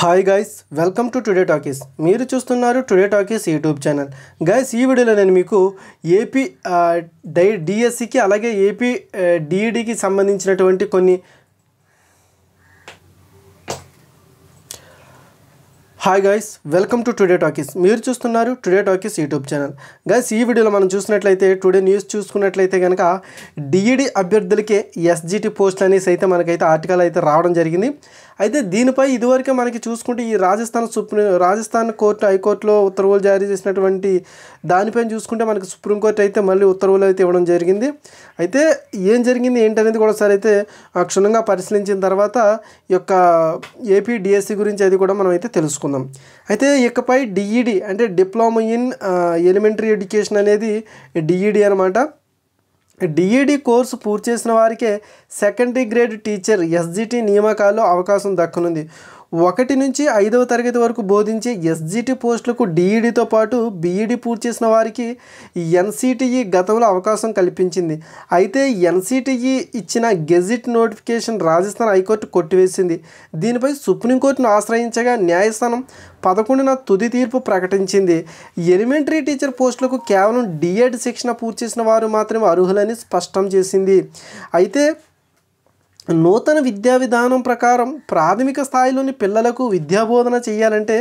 hi guys welcome to Today Talkies మీరు చూస్తున్నారు Today Talkies YouTube channel guys ఈ వీడియోలో నేను మీకు ఏపీ డై డిఎస్సికి అలాగే ఏపీ డిఈడికి e సంబంధించినటువంటి కొన్ని hi guys welcome to Today Talkies మీరు చూస్తున్నారు Today Talkies YouTube channel guys ఈ వీడియోలో మనం చూసినట్లయితే టుడే న్యూస్ చూసుకున్నట్లయితే కనుక డిఈడి e అభ్యర్థులకే ఎస్జిటి పోస్ట్ అనేసి అయితే మనకైతే ఆర్టికల్ అయితే రావడం జరిగింది అయితే దీనిపై ఇదివరకే మనకి చూసుకుంటే ఈ రాజస్థాన్ సుప్రీం రాజస్థాన్ కోర్టు హైకోర్టులో ఉత్తర్వులు జారీ చేసినటువంటి దానిపైన చూసుకుంటే మనకి సుప్రీంకోర్టు అయితే మళ్ళీ ఉత్తర్వులు అయితే ఇవ్వడం జరిగింది అయితే ఏం జరిగింది ఏంటనేది కూడా సార్ అయితే క్షుణ్ణంగా పరిశీలించిన తర్వాత ఈ యొక్క ఏపీ డిఎస్సి గురించి అది కూడా మనం అయితే తెలుసుకుందాం తెలుసుకుందాం అయితే ఇకపై డిఈడి e అంటే డిప్లొమా ఇన్ ఎలిమెంటరీ ఎడ్యుకేషన్ అనేది డిఈడి e అనమాట డిఈడి e కోర్సు పూర్తి చేసిన వారికే సెకండరీ గ్రేడ్ టీచర్ ఎస్జిటి నియామకాల్లో అవకాశం దక్కనుంది ఒకటి నుంచి ఐదవ తరగతి వరకు బోధించే ఎస్జిటి పోస్టులకు డిఈడితో పాటు బీఈడి పూర్తి చేసిన వారికి ఎన్సిటిఈ గతంలో అవకాశం కల్పించింది అయితే ఎన్సిటిఈ ఇచ్చిన గెజిట్ నోటిఫికేషన్ రాజస్థాన్ హైకోర్టు కొట్టివేసింది దీనిపై సుప్రీంకోర్టును ఆశ్రయించగా న్యాయస్థానం పదకొండున తుది తీర్పు ప్రకటించింది ఎలిమెంటరీ టీచర్ పోస్టులకు కేవలం డిఎడ్ శిక్షణ పూర్తి చేసిన వారు మాత్రమే అర్హులని స్పష్టం చేసింది అయితే నూతన విద్యా విధానం ప్రకారం ప్రాథమిక స్థాయిలోని పిల్లలకు విద్యాబోధన చేయాలంటే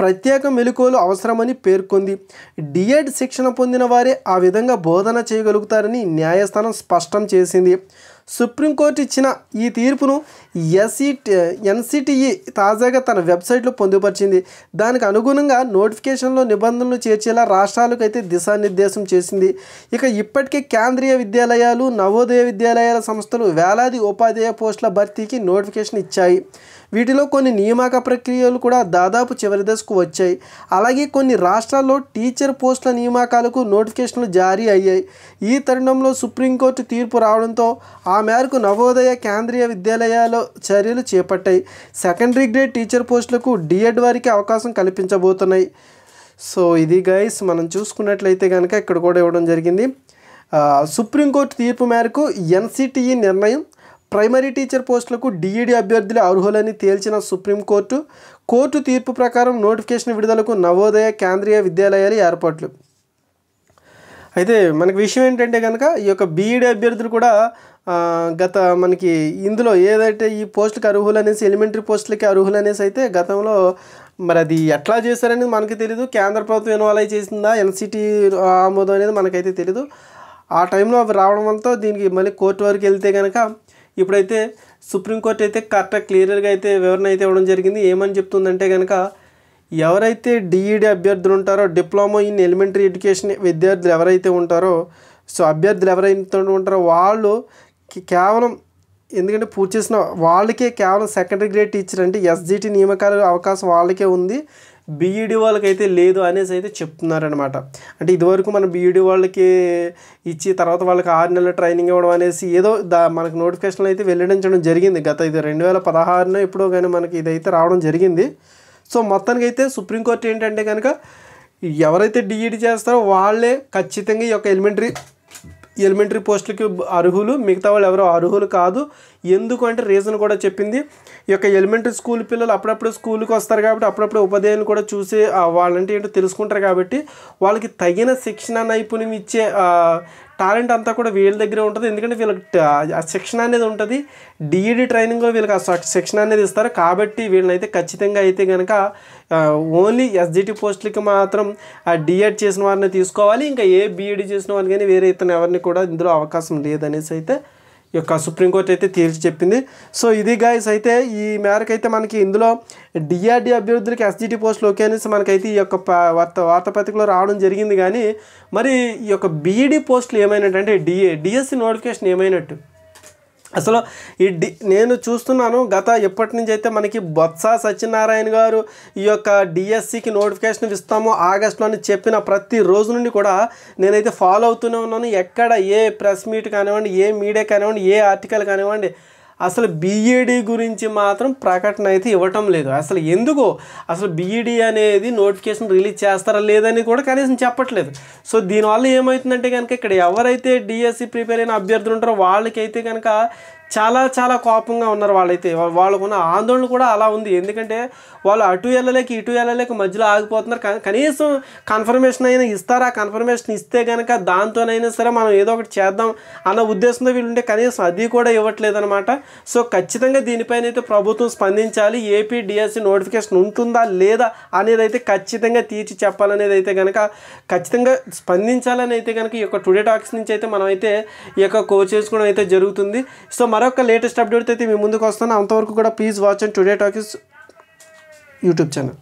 ప్రత్యేక మెలుకోలు అవసరమని పేర్కొంది డిఎడ్ శిక్షణ పొందిన వారే ఆ విధంగా బోధన చేయగలుగుతారని న్యాయస్థానం స్పష్టం చేసింది సుప్రీంకోర్టు ఇచ్చిన ఈ తీర్పును ఎస్ఈ ఎన్సిటిఈ తాజాగా తన వెబ్సైట్లో పొందుపరిచింది దానికి అనుగుణంగా నోటిఫికేషన్లో నిబంధనలు చేర్చేలా రాష్ట్రాలకు అయితే దిశానిర్దేశం చేసింది ఇక ఇప్పటికే కేంద్రీయ విద్యాలయాలు నవోదయ విద్యాలయాల సంస్థలు వేలాది ఉపాధ్యాయ పోస్టుల భర్తీకి నోటిఫికేషన్ ఇచ్చాయి వీటిలో కొన్ని నియామక ప్రక్రియలు కూడా దాదాపు చివరి దశకు వచ్చాయి అలాగే కొన్ని రాష్ట్రాల్లో టీచర్ పోస్టుల నియామకాలకు నోటిఫికేషన్లు జారీ అయ్యాయి ఈ తరుణంలో సుప్రీంకోర్టు తీర్పు రావడంతో ఆ మేరకు నవోదయ కేంద్రీయ విద్యాలయాల్లో చర్యలు చేపట్టాయి సెకండరీ గ్రేడ్ టీచర్ పోస్టులకు డిఎడ్ వారికి అవకాశం కల్పించబోతున్నాయి సో ఇది గైస్ మనం చూసుకున్నట్లయితే కనుక ఇక్కడ కూడా ఇవ్వడం జరిగింది సుప్రీంకోర్టు తీర్పు మేరకు ఎన్సిటిఈ నిర్ణయం ప్రైమరీ టీచర్ పోస్టులకు డిఈడి అభ్యర్థులు అర్హులని తేల్చిన సుప్రీంకోర్టు కోర్టు తీర్పు ప్రకారం నోటిఫికేషన్ విడుదలకు నవోదయ కేంద్రీయ విద్యాలయాలు ఏర్పాట్లు అయితే మనకి విషయం ఏంటంటే కనుక ఈ యొక్క బీఈడి అభ్యర్థులు కూడా గత మనకి ఇందులో ఏదైతే ఈ పోస్టులకు అర్హులు అనేసి ఎలిమెంటరీ పోస్టులకి అర్హులు అనేసి అయితే గతంలో మరి అది ఎట్లా చేశారనేది మనకి తెలీదు కేంద్ర ప్రభుత్వం ఇన్వాల్వ్ చేసిందా ఎన్సిటీ ఆమోదం అనేది మనకైతే తెలీదు ఆ టైంలో అవి రావడం వల్ల దీనికి మళ్ళీ కోర్టు వరకు వెళ్తే కనుక ఇప్పుడైతే సుప్రీంకోర్టు అయితే కరెక్ట్ క్లియర్గా అయితే వివరణ అయితే ఇవ్వడం జరిగింది ఏమని చెప్తుందంటే కనుక ఎవరైతే డిఈడి e అభ్యర్థులు ఉంటారో డిప్లొమా ఇన్ ఎలిమెంటరీ ఎడ్యుకేషన్ విద్యార్థులు ఎవరైతే ఉంటారో సో అభ్యర్థులు ఎవరైతే ఉంటారో వాళ్ళు కేవలం ఎందుకంటే పూర్తి చేసిన వాళ్ళకే కేవలం సెకండరీ గ్రేడ్ టీచర్ అంటే ఎస్జిటి నియామకాల అవకాశం వాళ్ళకే ఉంది బీఈడి e వాళ్ళకైతే లేదు అనేసి అయితే చెప్తున్నారనమాట అంటే ఇదివరకు మన బీఈడి e వాళ్ళకి ఇచ్చి తర్వాత వాళ్ళకి ఆరు నెలల ట్రైనింగ్ ఇవ్వడం అనేసి ఏదో దా మనకు నోటిఫికేషన్ అయితే వెల్లడించడం జరిగింది గత ఇది రెండు వేల పదహారున ఎప్పుడో కానీ మనకి ఇదైతే రావడం జరిగింది సో మొత్తానికి అయితే సుప్రీంకోర్టు ఏంటంటే కనుక ఎవరైతే డిఈడి e చేస్తారో వాళ్ళే ఖచ్చితంగా ఈ యొక్క ఎలిమెంటరీ ఎలిమెంటరీ పోస్టులకి అర్హులు మిగతా వాళ్ళు ఎవరో అర్హులు కాదు ఎందుకు అంటే రీజన్ కూడా చెప్పింది ఈ యొక్క ఎలిమెంటరీ స్కూల్ పిల్లలు అప్పుడప్పుడు స్కూల్కి వస్తారు కాబట్టి అప్పుడప్పుడు ఉపాధ్యాయులు కూడా చూసి వాళ్ళంటే ఏంటో తెలుసుకుంటారు కాబట్టి వాళ్ళకి తగిన శిక్షణ నైపుణ్యం ఇచ్చే టాలెంట్ అంతా కూడా వీళ్ళ దగ్గరే ఉంటుంది ఎందుకంటే వీళ్ళకి ఆ శిక్షణ అనేది ఉంటుంది డిఈడి ట్రైనింగ్లో వీళ్ళకి ఆ శిక్షణ అనేది ఇస్తారు కాబట్టి వీళ్ళనైతే ఖచ్చితంగా అయితే కనుక ఓన్లీ ఎస్జిటి పోస్టులకి మాత్రం ఆ డిఎడ్ e చేసిన వారిని తీసుకోవాలి ఇంకా ఏ బీఈడి e చేసిన వారిని కానీ వేరే ఇతను ఎవరిని కూడా ఇందులో అవకాశం లేదనేసి అయితే యొక్క సుప్రీంకోర్టు అయితే తేల్చి చెప్పింది సో ఇది గాయస్ అయితే ఈ మేరకు అయితే మనకి ఇందులో డిఆర్డి అభ్యర్థులకి ఎస్జిటి పోస్టులు ఓకే అనేసి మనకైతే ఈ యొక్క వార్త వార్తాపత్రికలో రావడం జరిగింది కానీ మరి ఈ యొక్క బీఈడి పోస్టులు e ఏమైనట్టు అంటే డిఏ డిఎస్సి నోటిఫికేషన్ ఏమైనట్టు అసలు ఈ డి నేను చూస్తున్నాను గత ఎప్పటి నుంచి అయితే మనకి బొత్స సత్యనారాయణ గారు ఈ యొక్క డిఎస్సికి నోటిఫికేషన్ ఇస్తామో ఆగస్టులో అని చెప్పిన ప్రతి రోజు నుండి కూడా నేనైతే ఫాలో అవుతూనే ఉన్నాను ఎక్కడ ఏ ప్రెస్ మీట్ కానివ్వండి ఏ మీడియా కానివ్వండి ఏ ఆర్టికల్ కానివ్వండి అసలు బీఈడీ e గురించి మాత్రం ప్రకటన అయితే ఇవ్వటం లేదు అసలు ఎందుకో అసలు బీఈడీ e అనేది నోటిఫికేషన్ రిలీజ్ చేస్తారా లేదని కూడా కనీసం చెప్పట్లేదు సో దీనివల్ల ఏమవుతుందంటే కనుక ఇక్కడ ఎవరైతే డిఎస్సి e ప్రిపేర్ అయిన అభ్యర్థులు ఉంటారో వాళ్ళకైతే కనుక చాలా చాలా కోపంగా ఉన్నారు వాళ్ళైతే వాళ్ళకున్న ఆందోళన కూడా అలా ఉంది ఎందుకంటే వాళ్ళు అటు వెళ్ళలేక ఇటు వెళ్ళలేక మధ్యలో ఆగిపోతున్నారు కనీసం కన్ఫర్మేషన్ అయినా ఇస్తారా కన్ఫర్మేషన్ ఇస్తే కనుక దాంతోనైనా సరే మనం ఏదో ఒకటి చేద్దాం అన్న ఉద్దేశంతో వీళ్ళుంటే కనీసం అది కూడా ఇవ్వట్లేదనమాట సో ఖచ్చితంగా దీనిపైన అయితే ప్రభుత్వం స్పందించాలి ఏపీ డిఎస్సి నోటిఫికేషన్ ఉంటుందా లేదా అనేది అయితే ఖచ్చితంగా తీర్చి చెప్పాలనేది అయితే కనుక ఖచ్చితంగా స్పందించాలని అయితే కనుక ఈ యొక్క టుడే టాక్స్ నుంచి అయితే మనమైతే ఈ యొక్క కోచ్ చేసుకోవడం అయితే జరుగుతుంది సో మరి మరొక లేటెస్ట్ అప్డేట్ అయితే మీ ముందుకు వస్తాను అంతవరకు కూడా please watch and Today Talkies YouTube channel